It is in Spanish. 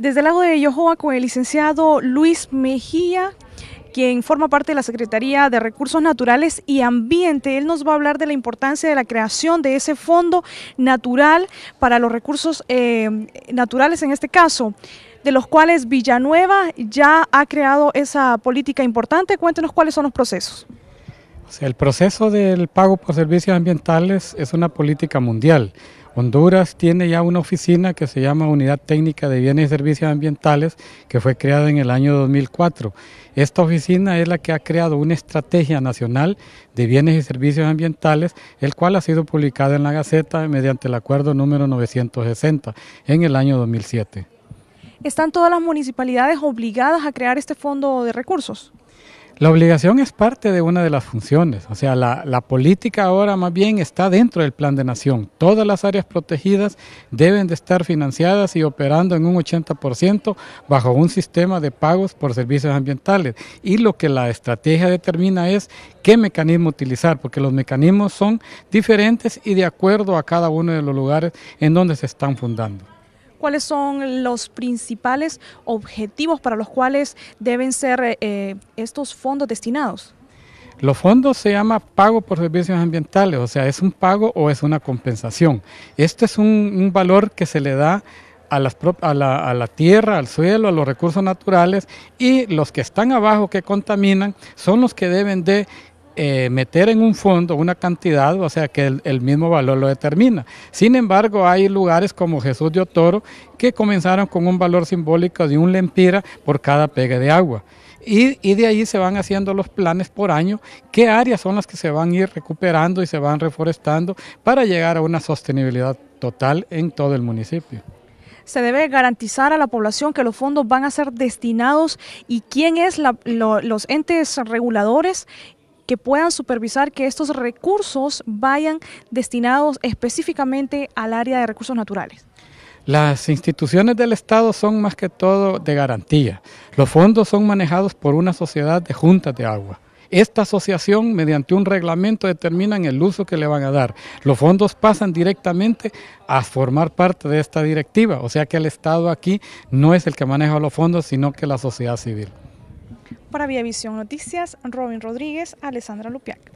Desde el lado de con el licenciado Luis Mejía, quien forma parte de la Secretaría de Recursos Naturales y Ambiente. Él nos va a hablar de la importancia de la creación de ese fondo natural para los recursos eh, naturales en este caso, de los cuales Villanueva ya ha creado esa política importante. Cuéntenos cuáles son los procesos el proceso del pago por servicios ambientales es una política mundial. Honduras tiene ya una oficina que se llama Unidad Técnica de Bienes y Servicios Ambientales, que fue creada en el año 2004. Esta oficina es la que ha creado una estrategia nacional de bienes y servicios ambientales, el cual ha sido publicada en la Gaceta mediante el acuerdo número 960 en el año 2007. ¿Están todas las municipalidades obligadas a crear este fondo de recursos? La obligación es parte de una de las funciones, o sea, la, política ahora más bien está dentro del plan de nación. Todas las áreas protegidas deben de estar financiadas y operando en un 80% bajo un sistema de pagos por servicios ambientales. Y lo que la estrategia determina es qué mecanismo utilizar, porque los mecanismos son diferentes y de acuerdo a cada uno de los lugares en donde se están fundando cuáles son los principales objetivos para los cuales deben ser eh, eh, estos fondos destinados. Los fondos se llama pago por servicios ambientales, o sea, es un pago o es una compensación. Este es un, valor que se le da a, las, a, la, tierra, al suelo, a los recursos naturales y los que están abajo que contaminan son los que deben de eh, meter en un fondo una cantidad, o sea que el, mismo valor lo determina. Sin embargo, hay lugares como Jesús de Otoro que comenzaron con un valor simbólico de un lempira por cada pegue de agua. Y, y, de ahí se van haciendo los planes por año, qué áreas son las que se van a ir recuperando y se van reforestando para llegar a una sostenibilidad total en todo el municipio. Se debe garantizar a la población que los fondos van a ser destinados y quién es los entes reguladores que puedan supervisar que estos recursos vayan destinados específicamente al área de recursos naturales. Las instituciones del Estado son más que todo de garantía. Los fondos son manejados por una sociedad de juntas de agua. Esta asociación, mediante un reglamento, determina el uso que le van a dar. Los fondos pasan directamente a formar parte de esta directiva, o sea que el Estado aquí no es el que maneja los fondos, sino que la sociedad civil. Para Vía Visión Noticias, Robin Rodríguez, Alessandra Lupiac.